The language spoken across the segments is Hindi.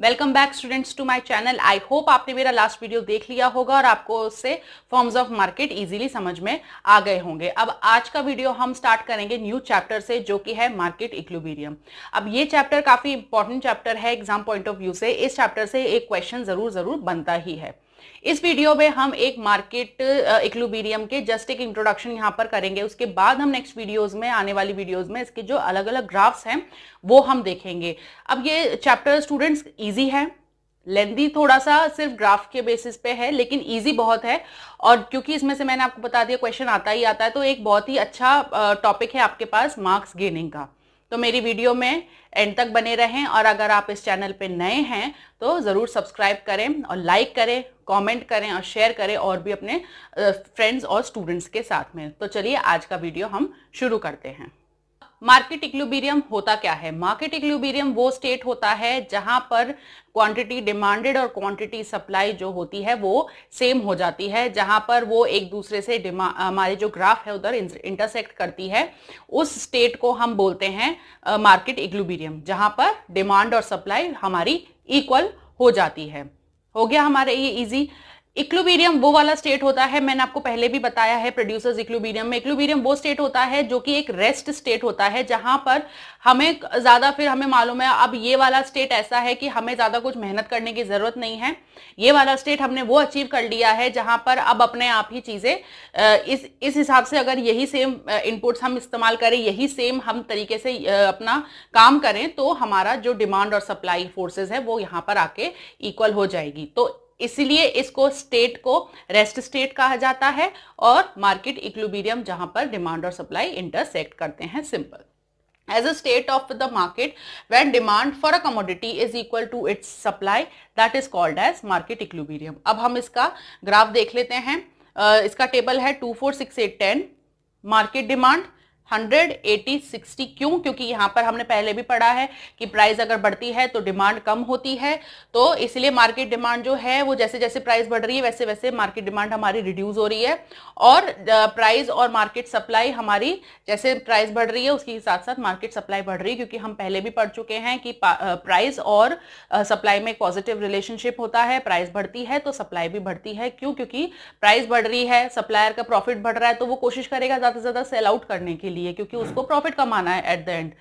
welcome back students to my channel I hope आपने मेरा लास्ट वीडियो देख लिया होगा और आपको उससे फॉर्म्स ऑफ मार्केट इजीली समझ में आ गए होंगे अब आज का वीडियो हम स्टार्ट करेंगे न्यू चैप्टर से जो कि है मार्केट इक्लुबीरियम अब ये चैप्टर काफी इंपॉर्टेंट चैप्टर है एग्जाम पॉइंट ऑफ व्यू से इस चैप्टर से एक क्वेश्चन जरूर जरूर बनता ही है इस वीडियो में हम एक मार्केट इक्लूबीरियम के जस्ट एक इंट्रोडक्शन यहाँ पर करेंगे उसके बाद हम नेक्स्ट वीडियोस में आने वाली वीडियोस में इसके जो अलग अलग ग्राफ्स हैं वो हम देखेंगे अब ये चैप्टर स्टूडेंट्स ईजी है लेंदी थोड़ा सा सिर्फ ग्राफ के बेसिस पे है लेकिन इजी बहुत है और क्योंकि इसमें से मैंने आपको बता दिया क्वेश्चन आता ही आता है तो एक बहुत ही अच्छा टॉपिक है आपके पास मार्क्स गेनिंग का तो मेरी वीडियो में एंड तक बने रहें और अगर आप इस चैनल पे नए हैं तो ज़रूर सब्सक्राइब करें और लाइक करें कमेंट करें और शेयर करें और भी अपने फ्रेंड्स और स्टूडेंट्स के साथ में तो चलिए आज का वीडियो हम शुरू करते हैं मार्केट इक्लुबीरियम होता क्या है मार्केट इक्लुबीरियम वो स्टेट होता है जहां पर क्वांटिटी डिमांडेड और क्वांटिटी सप्लाई जो होती है वो सेम हो जाती है जहां पर वो एक दूसरे से हमारे जो ग्राफ है उधर इंटरसेक्ट करती है उस स्टेट को हम बोलते हैं मार्केट इक्लुबीरियम जहां पर डिमांड और सप्लाई हमारी इक्वल हो जाती है हो गया हमारे ये इजी इक्लुबीरियम वो वाला स्टेट होता है मैंने आपको पहले भी बताया है प्रोड्यूसर्स इक्लुबीरियम में इक्लुबीरियम वो स्टेट होता है जो कि एक रेस्ट स्टेट होता है जहां पर हमें ज्यादा फिर हमें मालूम है अब ये वाला स्टेट ऐसा है कि हमें ज्यादा कुछ मेहनत करने की जरूरत नहीं है ये वाला स्टेट हमने वो अचीव कर लिया है जहां पर अब अपने आप ही चीजें इस इस हिसाब से अगर यही सेम इनपुट्स हम इस्तेमाल करें यही सेम हम तरीके से अपना काम करें तो हमारा जो डिमांड और सप्लाई फोर्सेज है वो यहाँ पर आके इक्वल हो जाएगी तो इसलिए इसको स्टेट को रेस्ट स्टेट कहा जाता है और मार्केट इक्लुबीरियम जहां पर डिमांड और सप्लाई इंटरसेक्ट करते हैं simple as a state of the market when demand for a commodity is equal to its supply that is called as market equilibrium अब हम इसका ग्राफ देख लेते हैं uh, इसका टेबल है two four six eight ten market demand hundred eighty sixty क्यों क्योंकि यहां पर हमने पहले भी पढ़ा है कि प्राइस अगर बढ़ती है तो डिमांड कम होती है तो इसलिए मार्केट डिमांड जो है वो जैसे जैसे प्राइस बढ़ रही है वैसे वैसे मार्केट डिमांड हमारी रिड्यूस हो रही है और प्राइस और मार्केट सप्लाई हमारी जैसे प्राइस बढ़ रही है उसके साथ साथ मार्केट सप्लाई बढ़ रही है क्योंकि हम पहले भी पढ़ चुके हैं कि प्राइस और सप्लाई में पॉजिटिव रिलेशनशिप होता है प्राइस बढ़ती है तो सप्लाई भी बढ़ती है क्यों क्योंकि प्राइस बढ़ रही है सप्लायर का प्रॉफिट बढ़ रहा है तो वो कोशिश करेगा ज्यादा से ज्यादा सेल आउट करने के लिए लिए क्योंकि उसको प्रॉफिट कमाना है एट द एंड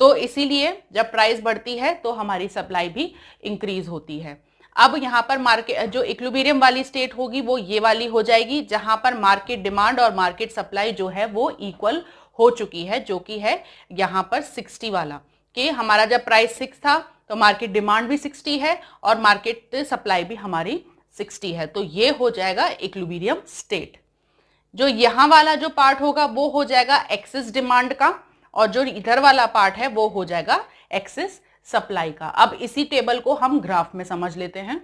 तो इसीलिए जब प्राइस बढ़ती है तो हमारी सप्लाई भी इंक्रीज होती है अब यहाँ पर मार्केट जो इक्लुबेरियम वाली स्टेट होगी वो ये वाली हो जाएगी जहाँ पर मार्केट डिमांड और मार्केट सप्लाई जो है वो इक्वल हो चुकी है जो कि है यहाँ पर सिक्सटी वाला कि हमारा जब प्राइस सिक्स था तो मार्केट डिमांड भी सिक्सटी है और मार्केट सप्लाई भी हमारी सिक्सटी है तो ये हो जाएगा इक्लुबेरियम स्टेट जो यहां वाला जो पार्ट होगा वो हो जाएगा एक्सेस डिमांड का और जो इधर वाला पार्ट है वो हो जाएगा एक्सेस सप्लाई का अब इसी टेबल को हम ग्राफ में समझ लेते हैं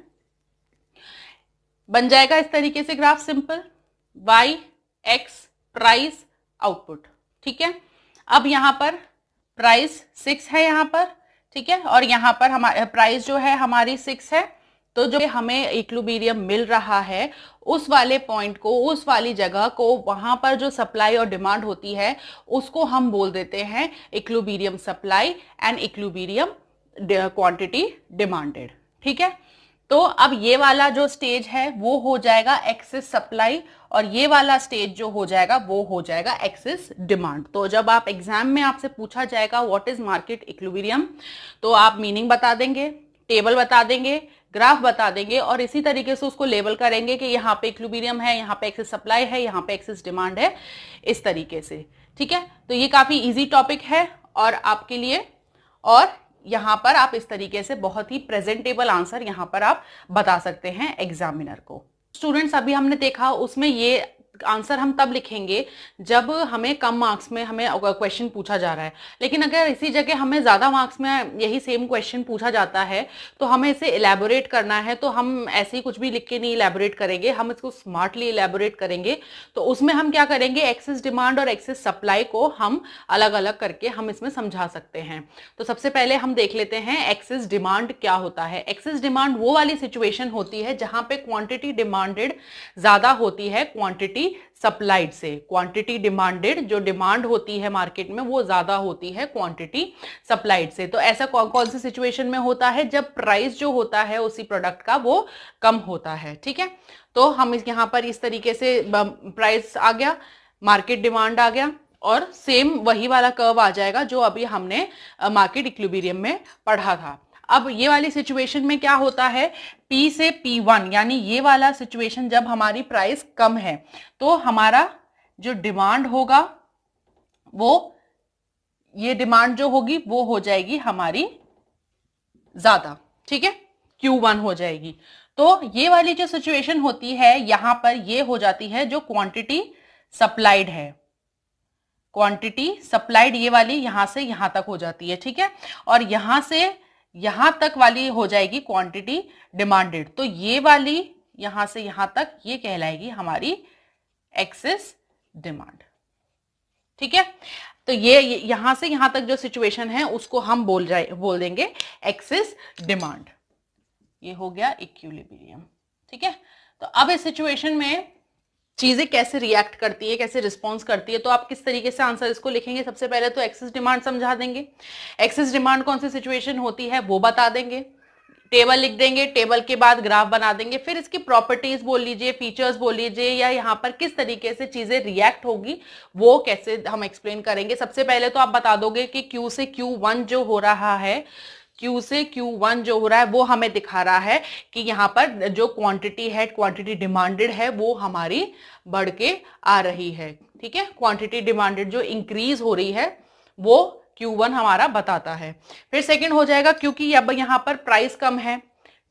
बन जाएगा इस तरीके से graph simple Y X price output ठीक है अब यहां पर प्राइस सिक्स है यहां पर ठीक है और यहां पर हमारे प्राइस जो है हमारी सिक्स है तो जो हमें इक्लूबीरियम मिल रहा है उस वाले पॉइंट को उस वाली जगह को वहां पर जो सप्लाई और डिमांड होती है उसको हम बोल देते हैं equilibrium supply and equilibrium quantity demanded ठीक है तो अब ये वाला जो स्टेज है वो हो जाएगा एक्सेस सप्लाई और ये वाला स्टेज जो हो जाएगा वो हो जाएगा एक्सेस डिमांड तो जब आप एग्जाम में आपसे पूछा जाएगा व्हाट इज मार्केट इक्लुबेरियम तो आप मीनिंग बता देंगे टेबल बता देंगे ग्राफ बता देंगे और इसी तरीके से उसको लेबल करेंगे कि यहाँ पे इक्लुबीरियम है यहाँ पे एक्सेस सप्लाई है यहाँ पे एक्सेस डिमांड है इस तरीके से ठीक है तो ये काफ़ी इजी टॉपिक है और आपके लिए और यहाँ पर आप इस तरीके से बहुत ही प्रेजेंटेबल आंसर यहाँ पर आप बता सकते हैं एग्जामिनर को स्टूडेंट्स अभी हमने देखा उसमें ये आंसर हम तब लिखेंगे जब हमें कम मार्क्स में हमें क्वेश्चन पूछा जा रहा है लेकिन अगर इसी जगह हमें ज़्यादा मार्क्स में यही सेम क्वेश्चन पूछा जाता है तो हमें इसे इलेबोरेट करना है तो हम ऐसे ही कुछ भी लिख के नहीं इलेबोरेट करेंगे हम इसको स्मार्टली इलेबोरेट करेंगे तो उसमें हम क्या करेंगे एक्सेस डिमांड और एक्सेस सप्लाई को हम अलग अलग करके हम इसमें समझा सकते हैं तो सबसे पहले हम देख लेते हैं एक्सेस डिमांड क्या होता है एक्सेस डिमांड वो वाली सिचुएशन होती है जहाँ पे क्वांटिटी डिमांडेड ज़्यादा होती है क्वांटिटी क्वांटिटी सप्लाइड से क्वांटिटी डिमांडेड जो डिमांड होती है मार्केट में वो ज्यादा होती है क्वांटिटी सप्लाइड से तो ऐसा कौन कौन से सिचुएशन में होता है जब प्राइस जो होता है उसी प्रोडक्ट का वो कम होता है ठीक है तो हम यहाँ पर इस तरीके से प्राइस आ गया मार्केट डिमांड आ गया और सेम वही वाला कर्व आ जाएगा जो अभी हमने मार्केट इक्लिबीरियम में पढ़ा था अब ये वाली सिचुएशन में क्या होता है P से P1 यानी ये वाला सिचुएशन जब हमारी प्राइस कम है तो हमारा जो डिमांड होगा वो ये डिमांड जो होगी वो हो जाएगी हमारी ज्यादा ठीक है Q1 हो जाएगी तो ये वाली जो सिचुएशन होती है यहां पर ये हो जाती है जो क्वांटिटी सप्लाइड है क्वांटिटी सप्लाइड ये वाली यहां से यहां तक हो जाती है ठीक है और यहां से यहां तक वाली हो जाएगी क्वांटिटी डिमांडेड तो ये वाली यहां से यहां तक ये कहलाएगी हमारी एक्सेस डिमांड ठीक है तो ये यहां से यहां तक जो सिचुएशन है उसको हम बोल जाए बोल देंगे एक्सेस डिमांड ये हो गया इक्विलिब्रियम ठीक है तो अब इस सिचुएशन में चीजें कैसे रिएक्ट करती है कैसे रिस्पॉन्स करती है तो आप किस तरीके से आंसर इसको लिखेंगे सबसे पहले तो एक्सेस डिमांड समझा देंगे एक्सेस डिमांड कौन सी सिचुएशन होती है वो बता देंगे टेबल लिख देंगे टेबल के बाद ग्राफ बना देंगे फिर इसकी प्रॉपर्टीज बोल लीजिए फीचर्स बोल लीजिए या यहाँ पर किस तरीके से चीजें रिएक्ट होगी वो कैसे हम एक्सप्लेन करेंगे सबसे पहले तो आप बता दोगे कि क्यू से क्यू वन जो हो रहा है Q से Q1 जो हो रहा है वो हमें दिखा रहा है कि यहाँ पर जो क्वांटिटी है क्वांटिटी डिमांडेड है वो हमारी बढ़ के आ रही है ठीक है क्वांटिटी डिमांडेड जो इंक्रीज हो रही है वो Q1 हमारा बताता है फिर सेकेंड हो जाएगा क्योंकि अब यहाँ पर प्राइस कम है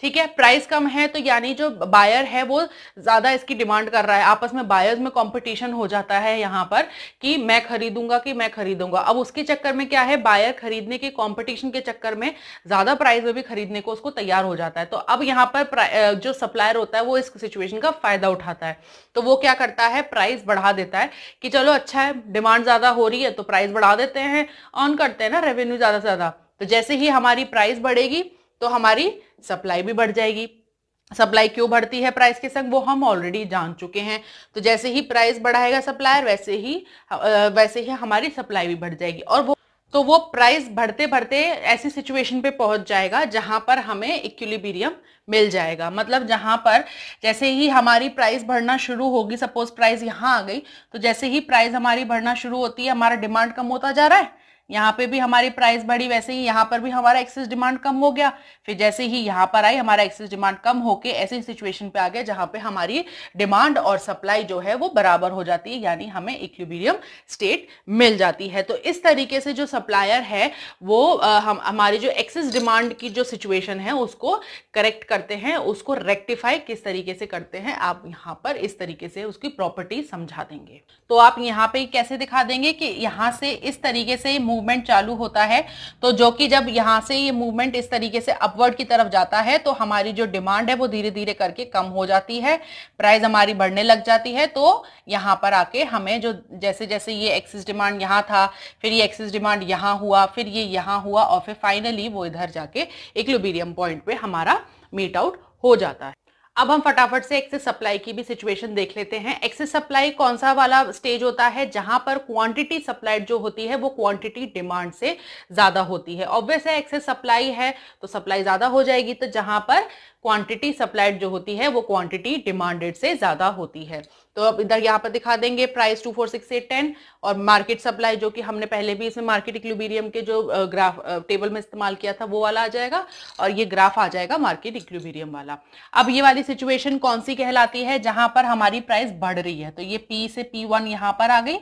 ठीक है प्राइस कम है तो यानी जो बायर है वो ज्यादा इसकी डिमांड कर रहा है आपस में बायर्स में कंपटीशन हो जाता है यहाँ पर कि मैं खरीदूंगा कि मैं खरीदूंगा अब उसके चक्कर में क्या है बायर खरीदने के कंपटीशन के चक्कर में ज्यादा प्राइस में भी खरीदने को उसको तैयार हो जाता है तो अब यहाँ पर जो सप्लायर होता है वो इस सिचुएशन का फायदा उठाता है तो वो क्या करता है प्राइस बढ़ा देता है कि चलो अच्छा है डिमांड ज्यादा हो रही है तो प्राइस बढ़ा देते हैं ऑन करते हैं ना रेवेन्यू ज्यादा से ज्यादा तो जैसे ही हमारी प्राइस बढ़ेगी तो हमारी सप्लाई भी बढ़ जाएगी सप्लाई क्यों बढ़ती है प्राइस के संग वो हम ऑलरेडी जान चुके हैं तो जैसे ही प्राइस बढ़ाएगा सप्लायर वैसे ही वैसे ही हमारी सप्लाई भी बढ़ जाएगी और वो तो वो प्राइस बढ़ते बढ़ते ऐसी सिचुएशन पे पहुंच जाएगा जहां पर हमें इक्विलिबीरियम मिल जाएगा मतलब जहां पर जैसे ही हमारी प्राइस बढ़ना शुरू होगी सपोज प्राइस यहाँ आ गई तो जैसे ही प्राइस हमारी बढ़ना शुरू होती है हमारा डिमांड कम होता जा रहा है यहाँ पे भी हमारी प्राइस बढ़ी वैसे ही यहाँ पर भी हमारा एक्सेस डिमांड कम हो गया फिर जैसे ही यहाँ पर आई हमारा एक्सेस डिमांड कम होके ऐसे सिचुएशन पे आ गया जहाँ पे हमारी डिमांड और सप्लाई जो है वो बराबर हो जाती है यानी हमें इक्विबीरियम स्टेट मिल जाती है तो इस तरीके से जो सप्लायर है वो आ, हम हमारी जो एक्सेस डिमांड की जो सिचुएशन है उसको करेक्ट करते हैं उसको रेक्टिफाई किस तरीके से करते हैं आप यहाँ पर इस तरीके से उसकी प्रॉपर्टी समझा देंगे तो आप यहाँ पे कैसे दिखा देंगे कि यहाँ से इस तरीके से मूवमेंट चालू होता है तो जो कि जब यहाँ से ये मूवमेंट इस तरीके से अपवर्ड की तरफ जाता है तो हमारी जो डिमांड है वो धीरे धीरे करके कम हो जाती है प्राइस हमारी बढ़ने लग जाती है तो यहाँ पर आके हमें जो जैसे जैसे ये एक्सिस डिमांड यहाँ था फिर ये एक्सिस डिमांड यहाँ हुआ फिर ये यहाँ हुआ और फिर फाइनली वो इधर जाके इक्लोबीरियम पॉइंट पे हमारा मीट आउट हो जाता है अब हम फटाफट से एक्सेस सप्लाई की भी सिचुएशन देख लेते हैं एक्सेस सप्लाई कौन सा वाला स्टेज होता है जहां पर क्वांटिटी सप्लाइड जो होती है वो क्वांटिटी डिमांड से ज्यादा होती है ऑब्वियस है एक्सेस सप्लाई है तो सप्लाई ज्यादा हो जाएगी तो जहां पर क्वांटिटी सप्लाइड जो होती है वो क्वांटिटी डिमांडेड से ज्यादा होती है तो अब इधर यहाँ पर दिखा देंगे price two four six eight ten और मार्केट सप्लाई जो कि हमने पहले भी इसमें मार्केट इक्लूबीरियम के जो ग्राफ टेबल में इस्तेमाल किया था वो वाला आ जाएगा और ये ग्राफ आ जाएगा मार्केट इक्लूबीरियम वाला अब ये वाली सिचुएशन कौन सी कहलाती है जहां पर हमारी प्राइस बढ़ रही है तो ये पी से पी वन यहां पर आ गई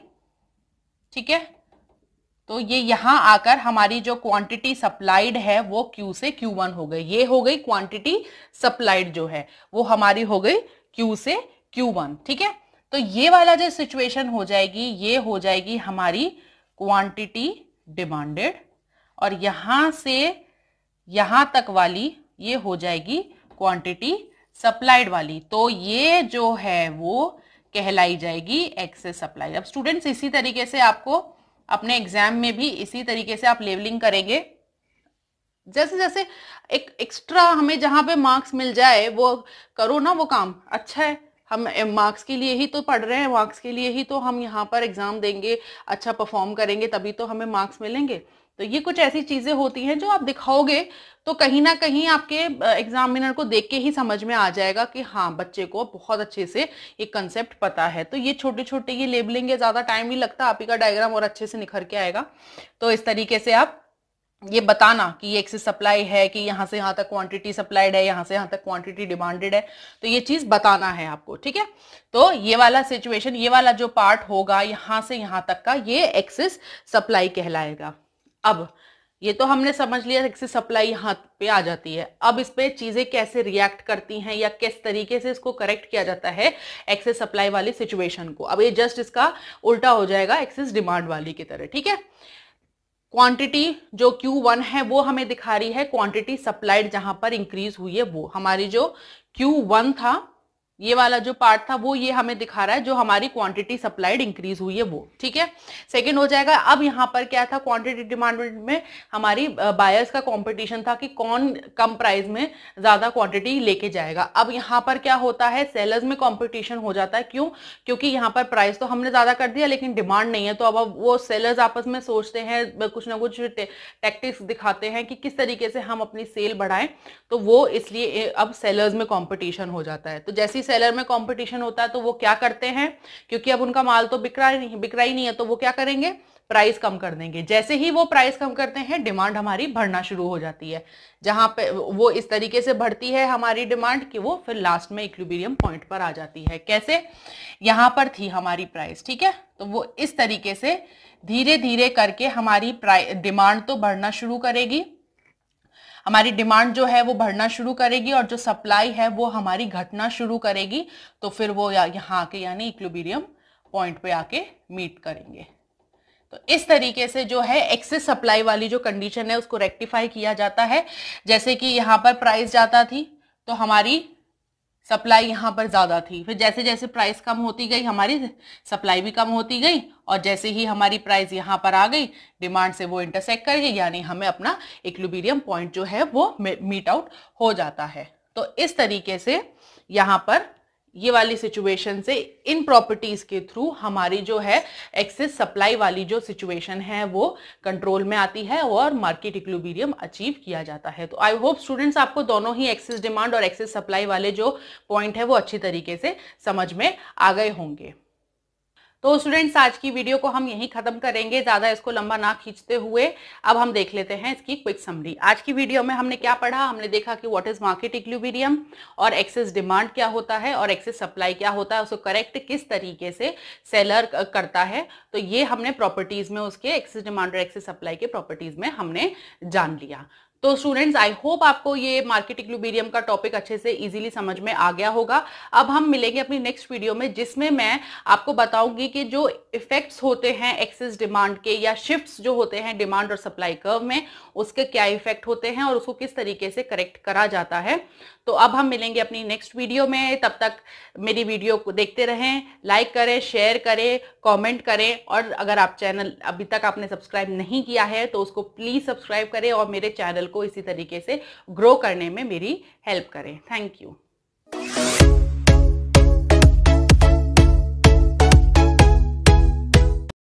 ठीक है तो ये यहां आकर हमारी जो क्वांटिटी सप्लाइड है वो Q से Q1 हो गई ये हो गई क्वांटिटी सप्लाइड जो है वो हमारी हो गई Q से Q1 ठीक है तो ये वाला जो सिचुएशन हो जाएगी ये हो जाएगी हमारी क्वांटिटी डिमांडेड और यहां से यहां तक वाली ये हो जाएगी क्वांटिटी सप्लाइड वाली तो ये जो है वो कहलाई जाएगी एक्सेस सप्लाई अब स्टूडेंट्स इसी तरीके से आपको अपने एग्जाम में भी इसी तरीके से आप लेवलिंग करेंगे जैसे जैसे एक एक्स्ट्रा हमें जहां पे मार्क्स मिल जाए वो करो ना वो काम अच्छा है हम मार्क्स के लिए ही तो पढ़ रहे हैं मार्क्स के लिए ही तो हम यहाँ पर एग्जाम देंगे अच्छा परफॉर्म करेंगे तभी तो हमें मार्क्स मिलेंगे तो ये कुछ ऐसी चीज़ें होती हैं जो आप दिखाओगे तो कहीं ना कहीं आपके एग्जामिनर को देख के ही समझ में आ जाएगा कि हाँ बच्चे को बहुत अच्छे से ये कंसेप्ट पता है तो ये छोटे छोटे ये लेबलिंग है ज़्यादा टाइम नहीं लगता आप ही का डायग्राम और अच्छे से निखर के आएगा तो इस तरीके से आप ये बताना कि ये एक्सेस सप्लाई है कि यहाँ से यहाँ तक क्वांटिटी सप्लाइड है यहाँ से यहाँ तक क्वांटिटी डिमांडेड है तो ये चीज़ बताना है आपको ठीक है तो ये वाला सिचुएशन ये वाला जो पार्ट होगा यहाँ से यहाँ तक का ये एक्सेस सप्लाई कहलाएगा अब ये तो हमने समझ लिया एक्सेस सप्लाई यहाँ पे आ जाती है अब इस पर चीजें कैसे रिएक्ट करती हैं या किस तरीके से इसको करेक्ट किया जाता है एक्सेस सप्लाई वाली सिचुएशन को अब ये जस्ट इसका उल्टा हो जाएगा एक्सेस डिमांड वाली की तरह ठीक है क्वांटिटी जो Q1 है वो हमें दिखा रही है क्वांटिटी सप्लाइड जहां पर इंक्रीज हुई है वो हमारी जो Q1 था ये वाला जो पार्ट था वो ये हमें दिखा रहा है जो हमारी क्वांटिटी सप्लाइड इंक्रीज हुई है वो ठीक है सेकंड हो जाएगा अब यहाँ पर क्या था क्वांटिटी डिमांड में हमारी बायर्स का कंपटीशन था कि कौन कम प्राइस में ज्यादा क्वांटिटी लेके जाएगा अब यहाँ पर क्या होता है सेलर्स में कॉम्पिटिशन हो जाता है क्यों क्योंकि यहाँ पर प्राइस तो हमने ज्यादा कर दिया लेकिन डिमांड नहीं है तो अब वो सेलर्स आपस में सोचते हैं कुछ ना कुछ टैक्टिक्स दिखाते हैं कि किस तरीके से हम अपनी सेल बढ़ाएं तो वो इसलिए अब सेलर्स में कॉम्पिटिशन हो जाता है तो जैसी सेलर में कंपटीशन होता है तो वो क्या करते हैं क्योंकि अब उनका माल तो बिक रहा नहीं बिक रहा ही नहीं है तो वो क्या करेंगे प्राइस कम कर देंगे जैसे ही वो प्राइस कम करते हैं डिमांड हमारी बढ़ना शुरू हो जाती है जहां पे वो इस तरीके से बढ़ती है हमारी डिमांड कि वो फिर लास्ट में इक्विबीरियम पॉइंट पर आ जाती है कैसे यहां पर थी हमारी प्राइस ठीक है तो वो इस तरीके से धीरे धीरे करके हमारी डिमांड तो बढ़ना शुरू करेगी हमारी डिमांड जो है वो बढ़ना शुरू करेगी और जो सप्लाई है वो हमारी घटना शुरू करेगी तो फिर वो यहाँ आके यानी इक्लोबीरियम पॉइंट पे आके मीट करेंगे तो इस तरीके से जो है एक्सेस सप्लाई वाली जो कंडीशन है उसको रेक्टिफाई किया जाता है जैसे कि यहाँ पर प्राइस जाता थी तो हमारी सप्लाई यहाँ पर ज़्यादा थी फिर जैसे जैसे प्राइस कम होती गई हमारी सप्लाई भी कम होती गई और जैसे ही हमारी प्राइस यहाँ पर आ गई डिमांड से वो इंटरसेक्ट कर गई यानी हमें अपना इक्लुबीरियम पॉइंट जो है वो मीट आउट हो जाता है तो इस तरीके से यहाँ पर ये वाली सिचुएशन से इन प्रॉपर्टीज़ के थ्रू हमारी जो है एक्सेस सप्लाई वाली जो सिचुएशन है वो कंट्रोल में आती है और मार्केट इक्लूबीरियम अचीव किया जाता है तो आई होप स्टूडेंट्स आपको दोनों ही एक्सेस डिमांड और एक्सेस सप्लाई वाले जो पॉइंट है वो अच्छी तरीके से समझ में आ गए होंगे तो स्टूडेंट्स आज की वीडियो को हम यहीं खत्म करेंगे ज्यादा इसको लंबा ना खींचते हुए अब हम देख लेते हैं इसकी क्विक समरी आज की वीडियो में हमने क्या पढ़ा हमने देखा कि व्हाट इज मार्केट इक्लिबीरियम और एक्सेस डिमांड क्या होता है और एक्सेस सप्लाई क्या होता है उसको करेक्ट किस तरीके से सेलर करता है तो ये हमने प्रॉपर्टीज में उसके एक्सेस डिमांड और एक्सेस सप्लाई के प्रॉपर्टीज में हमने जान लिया तो स्टूडेंट्स आई होप आपको ये मार्केट इक्लूबेरियम का टॉपिक अच्छे से इजीली समझ में आ गया होगा अब हम मिलेंगे अपनी नेक्स्ट वीडियो में जिसमें मैं आपको बताऊंगी कि जो इफेक्ट्स होते हैं एक्सेस डिमांड के या शिफ्ट्स जो होते हैं डिमांड और सप्लाई कर्व में उसके क्या इफेक्ट होते हैं और उसको किस तरीके से करेक्ट करा जाता है तो अब हम मिलेंगे अपनी नेक्स्ट वीडियो में तब तक मेरी वीडियो को देखते रहें लाइक करें शेयर करें कमेंट करें और अगर आप चैनल अभी तक आपने सब्सक्राइब नहीं किया है तो उसको प्लीज़ सब्सक्राइब करें और मेरे चैनल को इसी तरीके से ग्रो करने में मेरी हेल्प करें थैंक यू